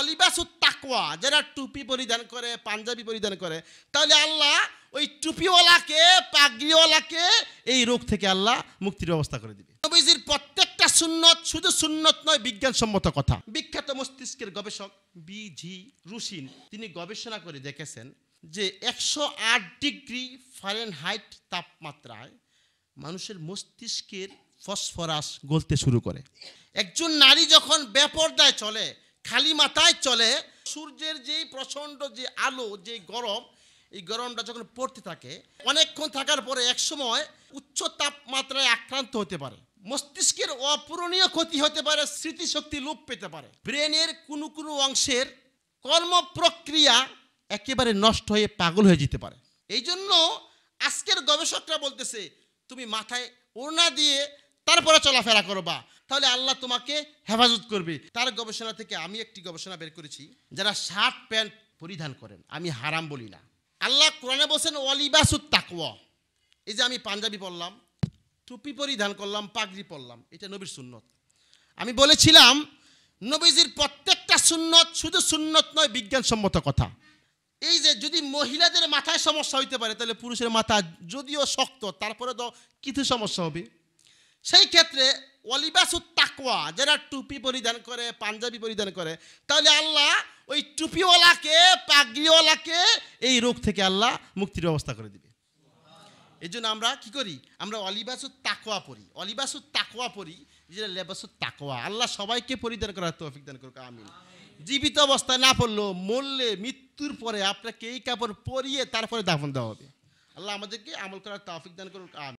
অলিবাসু তাকওয়া যারা টুপি পরিধান করে পাঞ্জাবি পরিধান করে তাহলে আল্লাহ ওই টুপিওয়ালাকে পাগড়িওয়ালাকে এই রোগ থেকে আল্লাহ মুক্তির ব্যবস্থা করে দিবে নবীজির প্রত্যেকটা সুন্নত শুধু সুন্নত নয় বিজ্ঞানসম্মত কথা বিখ্যাত মস্তিষ্কের গবেষক বি রুশিন তিনি গবেষণা করে দেখেছেন যে একশো আট ডিগ্রি ফারেনহাইট তাপমাত্রায় মানুষের মস্তিষ্কের ফসফরাস গলতে শুরু করে একজন নারী যখন বেপর্দায় চলে খালি মাথায় চলে সূর্যের যেই প্রচণ্ড যে আলো যে গরম এই গরমটা যখন পড়তে থাকে অনেকক্ষণ থাকার পরে একসময় উচ্চ তাপমাত্রায় আক্রান্ত হতে পারে মস্তিষ্কের অপূরণীয় ক্ষতি হতে পারে স্মৃতিশক্তি লোপ পেতে পারে ব্রেনের কোনো কোনো অংশের কর্ম প্রক্রিয়া একেবারে নষ্ট হয়ে পাগল হয়ে যেতে পারে এই জন্য আজকের গবেষকরা বলতেছে তুমি মাথায় ওড়না দিয়ে তারপরে চলাফেরা করবা তাহলে আল্লাহ তোমাকে হেফাজত করবে তার গবেষণা থেকে আমি একটি গবেষণা বের করেছি যারা শার্ট প্যান্ট পরিধান করেন আমি হারাম বলি না আল্লাহ কোরআনে বসেন অলিবাসুদ তাকওয়া এই যে আমি পাঞ্জাবি পরলাম টুপি পরিধান করলাম পাগড়ি পরলাম এটা নবীর সুন্নত আমি বলেছিলাম নবীজির প্রত্যেকটা সুন্নত শুধু সুন্নত নয় বিজ্ঞানসম্মত কথা এই যে যদি মহিলাদের মাথায় সমস্যা হইতে পারে তাহলে পুরুষের মাথা যদিও শক্ত তারপরে তো কিছু সমস্যা হবে সেই ক্ষেত্রে অলিবাসু তাকুয়া যারা টুপি পরিধান করে পাঞ্জাবি পরিধান করে তাহলে আল্লাহ ওই টুপিওয়ালাকে পাগড়িওয়ালাকে এই রোগ থেকে আল্লাহ মুক্তির ব্যবস্থা করে দিবে এই জন্য আমরা কি করি আমরা অলিবাসু তাকোয়া পড়ি অলিবাসু তাকোয়া পড়ি যেটা লেবাসু তাকোয়া আল্লাহ সবাইকে পরিধান করার তৌফিক দান করুক আমিন জীবিত অবস্থায় না পড়লো মরলে মৃত্যুর পরে আপনাকে এই কাপড় পরিয়ে তারপরে দাফন দেওয়া হবে আল্লাহ আমাদেরকে আমল করার তৌফিক দান করুক আমিন